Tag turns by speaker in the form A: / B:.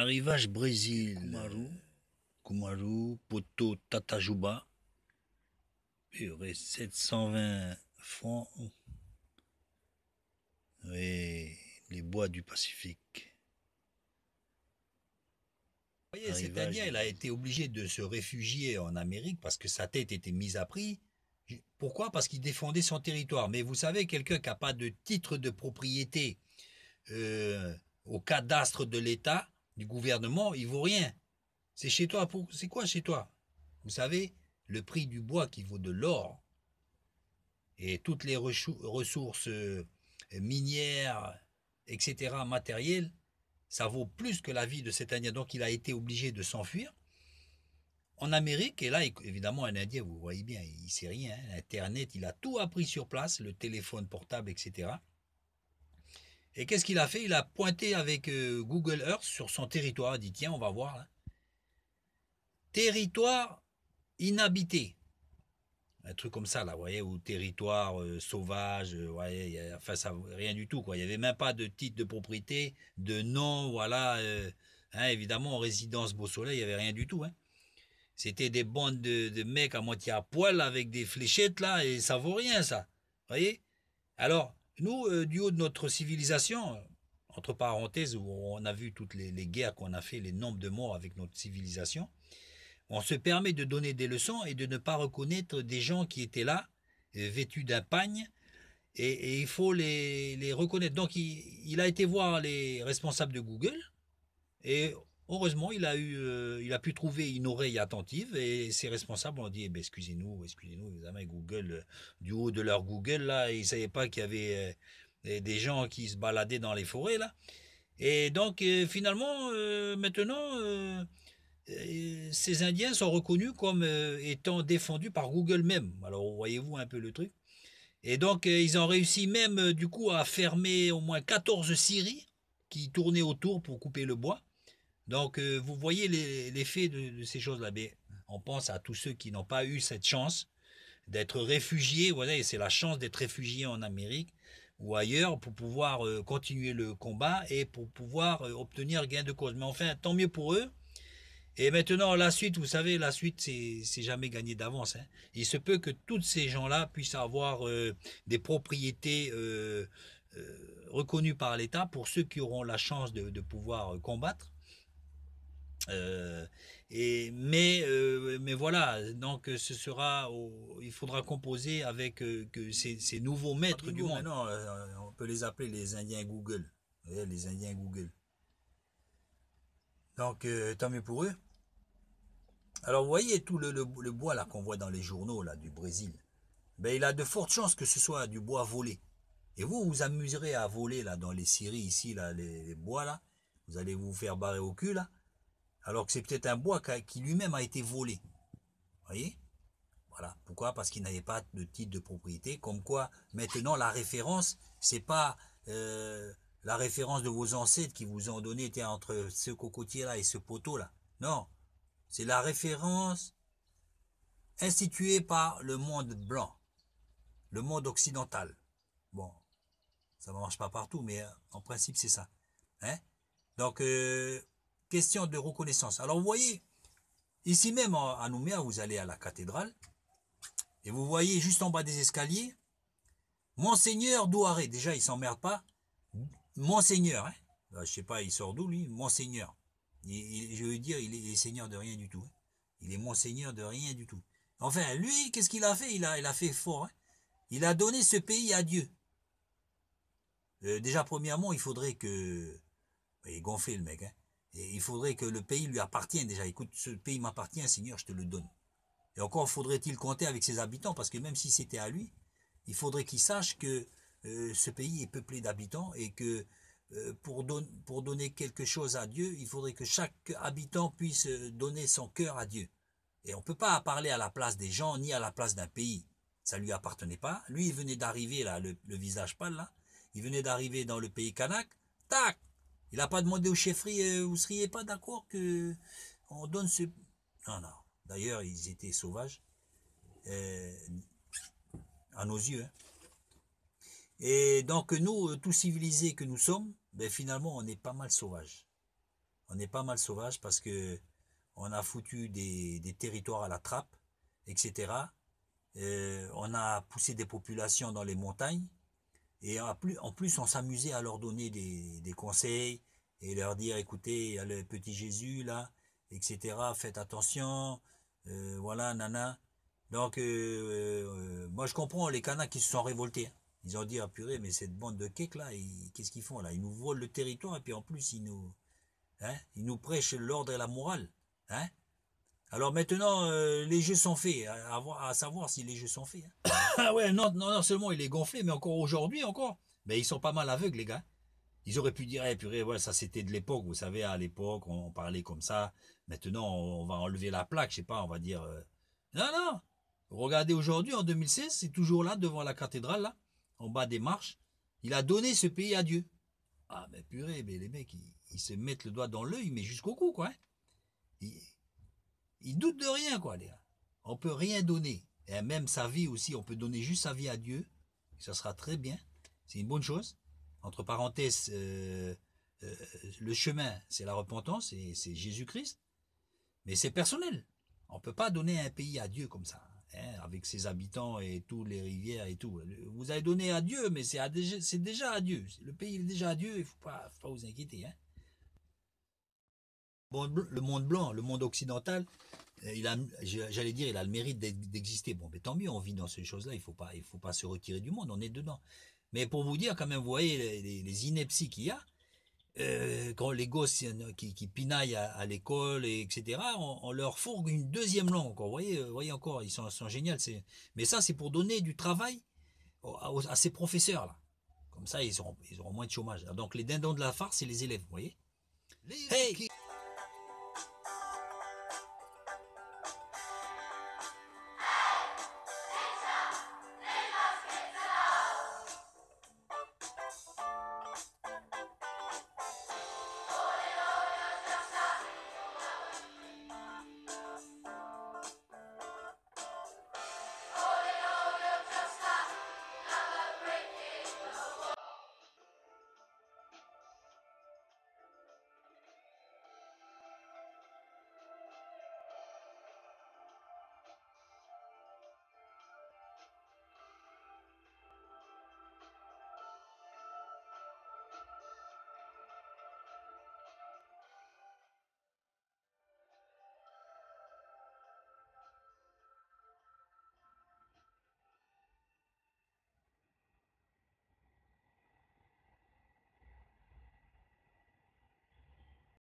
A: Arrivage Brésil. Kumaru. Kumaru, Poto, Tatajuba. Purée, 720 francs. et les bois du Pacifique. Vous voyez, cest à il a été obligé de se réfugier en Amérique parce que sa tête était mise à prix. Pourquoi Parce qu'il défendait son territoire. Mais vous savez, quelqu'un qui n'a pas de titre de propriété euh, au cadastre de l'État, gouvernement, il vaut rien. C'est chez toi. Pour... C'est quoi chez toi Vous savez, le prix du bois qui vaut de l'or et toutes les ressources euh, minières, etc., matérielles, ça vaut plus que la vie de cet Indien. Donc il a été obligé de s'enfuir en Amérique. Et là, évidemment, un Indien, vous voyez bien, il sait rien. Hein. Internet, il a tout appris sur place, le téléphone portable, etc. Et qu'est-ce qu'il a fait Il a pointé avec euh, Google Earth sur son territoire. dit tiens, on va voir. Territoire inhabité. Un truc comme ça, là, vous voyez, ou territoire euh, sauvage, euh, vous voyez, y a, enfin, rien du tout, quoi. Il n'y avait même pas de titre de propriété, de nom, voilà. Hein, évidemment, en résidence Beau-Soleil, il n'y avait rien du tout. Hein. C'était des bandes de, mecs à moitié à poil avec des fléchettes, là, et ça vaut rien, ça. Vous voyez Alors, nous, euh, du haut de notre civilisation, euh, entre parenthèses, où on a vu toutes les, guerres qu'on a fait, les nombres de morts avec notre civilisation, on se permet de donner des leçons et de ne pas reconnaître des gens qui étaient là, euh, vêtus d'un pagne, et, il faut les, reconnaître. Donc il, a été voir les responsables de Google, et Heureusement, il a, eu, euh, il a pu trouver une oreille attentive et ses responsables ont dit eh ben, Excusez-nous, excusez-nous, amis Google, euh, du haut de leur Google, là, ils ne savaient pas qu'il y avait euh, des gens qui se baladaient dans les forêts, là. Et donc, finalement, maintenant, ces Indiens sont reconnus comme étant défendus par Google même. Alors, voyez-vous un peu le truc et donc, ils ont réussi même, du coup, à fermer au moins 14 scieries qui tournaient autour pour couper le bois. Donc, euh, vous voyez l'effet de, ces choses-là. On pense à tous ceux qui n'ont pas eu cette chance d'être réfugiés. Voilà, et c'est la chance d'être réfugié en Amérique ou ailleurs pour pouvoir euh, continuer le combat et pour pouvoir euh, obtenir gain de cause. Mais enfin, tant mieux pour eux. Et maintenant, la suite, vous savez, la suite, c'est jamais gagné d'avance. Hein. Il se peut que toutes ces gens-là puissent avoir des propriétés reconnues par l'État pour ceux qui auront la chance de pouvoir combattre euh, et, mais, euh, mais voilà, donc euh, ce sera, il faudra composer avec que ces, nouveaux maîtres du monde. on peut les appeler les Indiens Google. Les Indiens Google. Donc, tant mieux pour eux. Alors, vous voyez tout le, bois là qu'on voit dans les journaux là du Brésil. Ben, il a de fortes chances que ce soit du bois volé. Et vous vous amuserez à voler là dans les scieries ici là, les bois là. Vous allez vous faire barrer au cul là alors que c'est peut-être un bois qui lui-même a été volé. Vous voyez Voilà. Pourquoi Parce qu'il n'avait pas de titre de propriété. Comme quoi, maintenant, la référence, c'est pas euh, la référence de vos ancêtres qui vous ont donné était entre ce cocotier-là et ce poteau-là. Non. C'est la référence instituée par le monde blanc, le monde occidental. Bon, ça ne marche pas partout, mais euh, en principe, c'est ça. Hein? Donc, euh, question de reconnaissance. Alors vous voyez, ici même à Nouméa, vous allez à la cathédrale, et vous voyez juste en bas des escaliers, Monseigneur Douaré, déjà il s'emmerde pas, Monseigneur, hein ne bah, je sais pas, il sort d'où lui, Monseigneur. je veux dire, il est, seigneur de rien du tout. Hein. Il est Monseigneur de rien du tout. Enfin, lui, qu'est-ce qu'il a fait il a, a fait fort. Hein. Il a donné ce pays à Dieu. Euh, déjà, premièrement, il faudrait que... Il est gonflé, le mec. Hein. Et il faudrait que le pays lui appartienne déjà. Écoute, ce pays m'appartient, Seigneur, je te le donne. Et encore faudrait-il compter avec ses habitants, parce que même si c'était à lui, il faudrait qu'il sache que euh, ce pays est peuplé d'habitants et que euh, pour, donner quelque chose à Dieu, il faudrait que chaque habitant puisse euh, donner son cœur à Dieu. Et on ne peut pas parler à la place des gens ni à la place d'un pays. Ça ne lui appartenait pas. Lui, il venait d'arriver là, le, le visage pâle là. Il venait d'arriver dans le pays kanak. Tac il n'a pas demandé au chefferies, euh, vous seriez pas d'accord que on donne ce... Non, non. D'ailleurs, ils étaient sauvages, euh, à nos yeux. Hein. Et donc, nous, euh, tout civilisés que nous sommes, ben, finalement, on est pas mal sauvages. On est pas mal sauvages parce que on a foutu des, territoires à la trappe, etc. Euh, on a poussé des populations dans les montagnes et en plus, en plus on s'amusait à leur donner des, conseils et leur dire, écoutez, le petit Jésus là, etc. Faites attention, euh, voilà, nana. Donc, euh, euh, moi je comprends les canards qui se sont révoltés. Hein. Ils ont dit, ah purée, mais cette bande de keks là, qu'est-ce qu'ils font là Ils nous volent le territoire et puis en plus ils nous, hein, ils nous prêchent l'ordre et la morale. Hein alors maintenant, euh, les jeux sont faits, à, savoir si les jeux sont faits. Hein. ah ouais, non, non, non seulement il est gonflé, mais encore aujourd'hui, encore. Mais ils sont pas mal aveugles, les gars. Ils auraient pu dire, eh, purée, ça c'était de l'époque, vous savez, à l'époque, on parlait comme ça. Maintenant, on, va enlever la plaque, je sais pas, on va dire... Euh. Non, non Regardez aujourd'hui, en 2016, c'est toujours là, devant la cathédrale, là, en bas des marches. Il a donné ce pays à Dieu. Ah, mais purée, mais les mecs, ils, se mettent le doigt dans l'œil, mais jusqu'au cou, quoi. Hein. Il doute de rien, quoi, les gars. On peut rien donner. Et même sa vie aussi, on peut donner juste sa vie à Dieu. ça sera très bien. C'est une bonne chose. Entre parenthèses, euh, euh, le chemin, c'est la repentance et c'est Jésus-Christ. Mais c'est personnel. On ne peut pas donner un pays à Dieu comme ça, hein, avec ses habitants et toutes les rivières et tout. Vous avez donné à Dieu, mais c'est déjà, à Dieu. Le pays est déjà à Dieu, il faut pas, faut pas vous inquiéter. Hein le monde blanc, le monde occidental, euh, il a, j'allais dire, il a le mérite d'exister. Bon, mais tant mieux, on vit dans ces choses-là. Il faut pas, il faut pas se retirer du monde. On est dedans. Mais pour vous dire, quand même, vous voyez les, inepties qu'il y a. Euh, quand les gosses qui, pinaillent à, l'école, et etc., on, leur fourgue une deuxième langue. Vous voyez, vous voyez encore, ils sont, sont géniaux. Mais ça, c'est pour donner du travail à, ces professeurs-là. Comme ça, ils auront, ils auront moins de chômage. Donc, les dindons de la farce, c'est les élèves, vous voyez. hey